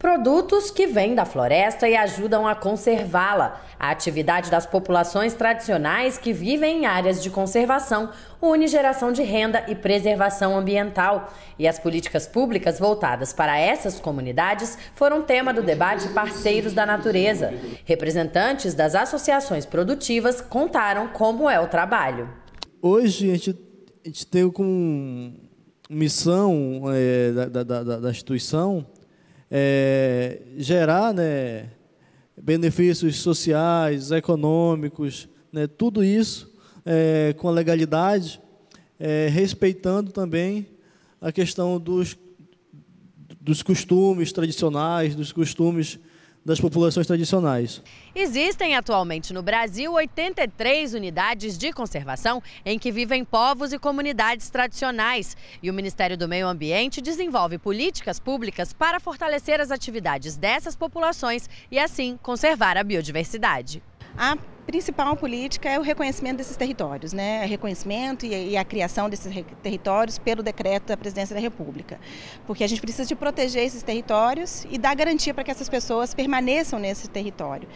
Produtos que vêm da floresta e ajudam a conservá-la. A atividade das populações tradicionais que vivem em áreas de conservação une geração de renda e preservação ambiental. E as políticas públicas voltadas para essas comunidades foram tema do debate Parceiros da Natureza. Representantes das associações produtivas contaram como é o trabalho. Hoje a gente, a gente tem como missão é, da, da, da, da instituição é, gerar né, benefícios sociais, econômicos, né, tudo isso é, com a legalidade, é, respeitando também a questão dos, dos costumes tradicionais, dos costumes das populações tradicionais. Existem atualmente no Brasil 83 unidades de conservação em que vivem povos e comunidades tradicionais. E o Ministério do Meio Ambiente desenvolve políticas públicas para fortalecer as atividades dessas populações e, assim, conservar a biodiversidade. A principal política é o reconhecimento desses territórios, né? O é reconhecimento e, a criação desses territórios pelo decreto da Presidência da República, porque a gente precisa de proteger esses territórios e dar garantia para que essas pessoas permaneçam nesse território.